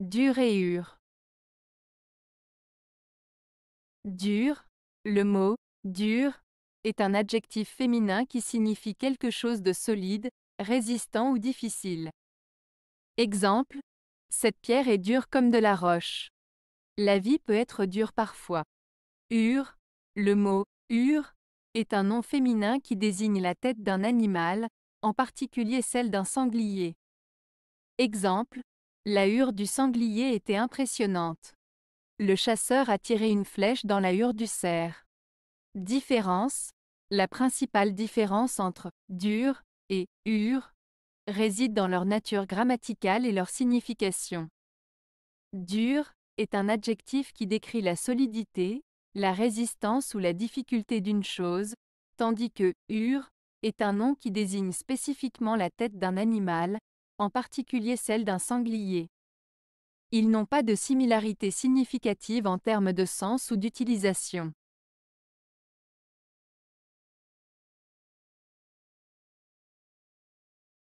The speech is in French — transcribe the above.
Dur et Ur Dur, le mot dur est un adjectif féminin qui signifie quelque chose de solide, résistant ou difficile. Exemple, cette pierre est dure comme de la roche. La vie peut être dure parfois. Ur, le mot ur est un nom féminin qui désigne la tête d'un animal, en particulier celle d'un sanglier. Exemple, la hure du sanglier était impressionnante. Le chasseur a tiré une flèche dans la hure du cerf. Différence La principale différence entre dur et hure réside dans leur nature grammaticale et leur signification. Dur est un adjectif qui décrit la solidité, la résistance ou la difficulté d'une chose, tandis que hure est un nom qui désigne spécifiquement la tête d'un animal, en particulier celle d'un sanglier. Ils n'ont pas de similarité significative en termes de sens ou d'utilisation.